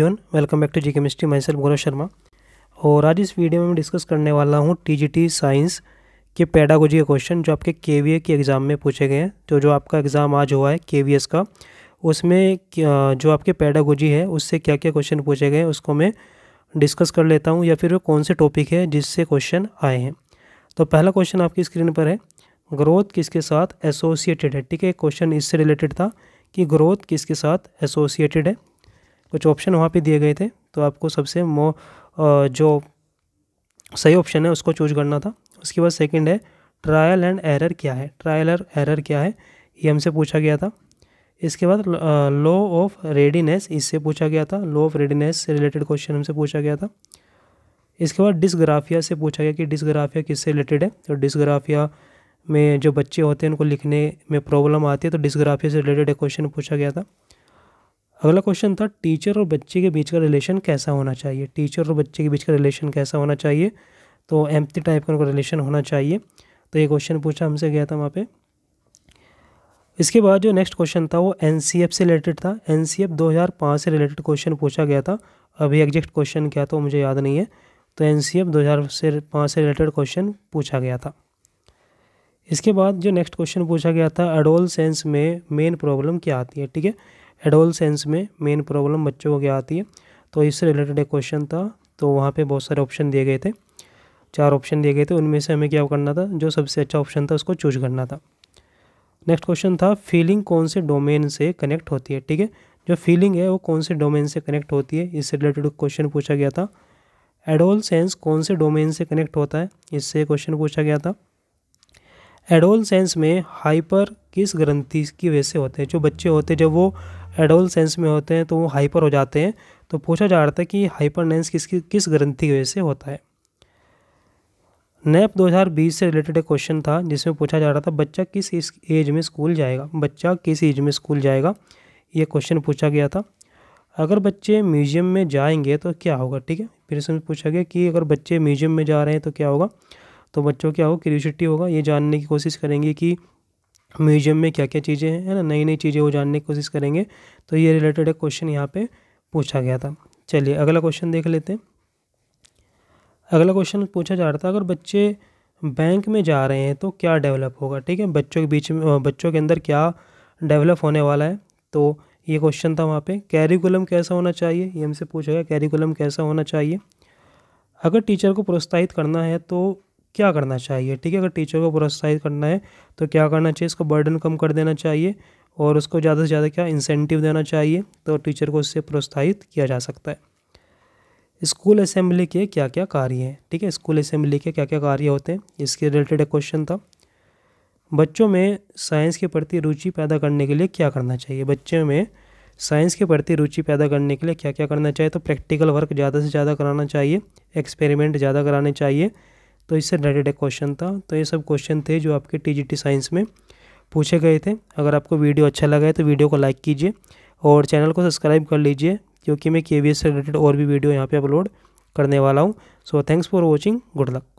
everyone welcome back to G chemistry myself Gaurav Sharma और आज इस वीडियो में मैं डिस्कस करने वाला हूँ टीजीटी साइंस के पैडागोजी के क्वेश्चन जो आपके केवीए के एग्ज़ाम में पूछे गए हैं तो जो आपका एग्ज़ाम आज हुआ है केवीएस का उसमें जो आपके पैडागोजी है उससे क्या क्या क्वेश्चन पूछे गए उसको मैं डिस्कस कर लेता हूँ या फिर वो कौन से टॉपिक है जिससे क्वेश्चन आए हैं तो पहला क्वेश्चन आपकी स्क्रीन पर है ग्रोथ किसके साथ एसोसिएटेड है ठीक है क्वेश्चन इससे रिलेटेड था कि ग्रोथ किसके साथ एसोसिएटेड है कुछ ऑप्शन वहाँ पे दिए गए थे तो आपको सबसे मो जो सही ऑप्शन है उसको चूज करना था उसके बाद सेकंड है ट्रायल एंड एरर क्या है ट्रायल और एरर क्या है ये हमसे पूछा गया था इसके बाद लॉ ऑफ रेडीनेस इससे पूछा गया था लॉ ऑफ रेडीनेस से रिलेटेड क्वेश्चन हमसे पूछा गया था इसके बाद डिसग्राफिया से पूछा गया कि डिसग्राफिया किससे रिलेटेड है तो डिसग्राफिया में जो बच्चे होते हैं उनको लिखने में प्रॉब्लम आती है तो डिसग्राफिया से रिलेटेड क्वेश्चन पूछा गया था अगला क्वेश्चन था टीचर और बच्चे के बीच का रिलेशन कैसा होना चाहिए टीचर और बच्चे के बीच का रिलेशन कैसा होना चाहिए तो एम्पति टाइप का उनका रिलेशन होना चाहिए तो ये क्वेश्चन पूछा हमसे गया था वहाँ पे इसके बाद जो नेक्स्ट क्वेश्चन था वो एन से रिलेटेड था एन सी से रिलेटेड क्वेश्चन पूछा गया था अभी एग्जैक्ट क्वेश्चन क्या था मुझे याद नहीं है तो एन सी से पाँच से रिलेटेड क्वेश्चन पूछा गया था इसके बाद जो नेक्स्ट क्वेश्चन पूछा गया था सेंस में मेन प्रॉब्लम क्या आती है ठीक है एडोल सेंस में मेन प्रॉब्लम बच्चों को क्या आती है तो इससे रिलेटेड एक क्वेश्चन था तो वहाँ पे बहुत सारे ऑप्शन दिए गए थे चार ऑप्शन दिए गए थे उनमें से हमें क्या करना था जो सबसे अच्छा ऑप्शन था उसको चूज करना था नेक्स्ट क्वेश्चन था फीलिंग कौन से डोमेन से कनेक्ट होती है ठीक है जो फीलिंग है वो कौन से डोमेन से कनेक्ट होती है इससे रिलेटेड क्वेश्चन पूछा गया था एडोल सेंस कौन से डोमेन से कनेक्ट होता है इससे क्वेश्चन पूछा गया था एडोल सेंस में हाइपर किस ग्रंथि की वजह से होते हैं जो बच्चे होते हैं जब वो सेंस में होते हैं तो वो हाइपर हो जाते हैं तो पूछा जा रहा था कि हाइपरनेंस किसकी किस ग्रंथि की वजह से होता है नैप 2020 से रिलेटेड एक क्वेश्चन था जिसमें पूछा जा रहा था बच्चा किस एज में स्कूल जाएगा बच्चा किस एज में स्कूल जाएगा ये क्वेश्चन पूछा गया था अगर बच्चे म्यूजियम में जाएंगे तो क्या होगा ठीक है फिर इसमें पूछा गया कि अगर बच्चे म्यूजियम में जा रहे हैं तो क्या होगा तो बच्चों क्या होगा क्यूरियोसिटी होगा ये जानने की कोशिश करेंगे कि म्यूजियम में क्या क्या चीज़ें हैं ना नई नई चीज़ें वो जानने की कोशिश करेंगे तो ये रिलेटेड एक क्वेश्चन यहाँ पे पूछा गया था चलिए अगला क्वेश्चन देख लेते हैं अगला क्वेश्चन पूछा जा रहा था अगर बच्चे बैंक में जा रहे हैं तो क्या डेवलप होगा ठीक है बच्चों के बीच में बच्चों के अंदर क्या डेवलप होने वाला है तो ये क्वेश्चन था वहाँ पर कैरिकुलम कैसा होना चाहिए ये हमसे पूछा गया कैरिकुलम कैसा होना चाहिए अगर टीचर को प्रोत्साहित करना है तो क्या करना चाहिए ठीक है अगर टीचर को प्रोत्साहित करना है तो क्या करना चाहिए इसको बर्डन कम कर देना चाहिए और उसको ज़्यादा से ज़्यादा क्या इंसेंटिव देना चाहिए तो टीचर को इससे प्रोत्साहित किया जा सकता है स्कूल असेंबली के क्या क्या कार्य हैं ठीक है स्कूल असेंबली के क्या क्या कार्य होते हैं इसके रिलेटेड एक क्वेश्चन था बच्चों में साइंस के प्रति रुचि पैदा करने के लिए क्या करना चाहिए बच्चों में साइंस के प्रति रुचि पैदा करने के लिए क्या क्या करना चाहिए तो प्रैक्टिकल वर्क ज़्यादा से ज़्यादा कराना चाहिए एक्सपेरिमेंट ज़्यादा कराने चाहिए तो इससे रिलेटेड एक क्वेश्चन था तो ये सब क्वेश्चन थे जो आपके टीजीटी साइंस में पूछे गए थे अगर आपको वीडियो अच्छा लगा है तो वीडियो को लाइक कीजिए और चैनल को सब्सक्राइब कर लीजिए क्योंकि मैं के से रिलेटेड और भी वीडियो यहाँ पर अपलोड करने वाला हूँ so thanks for watching good luck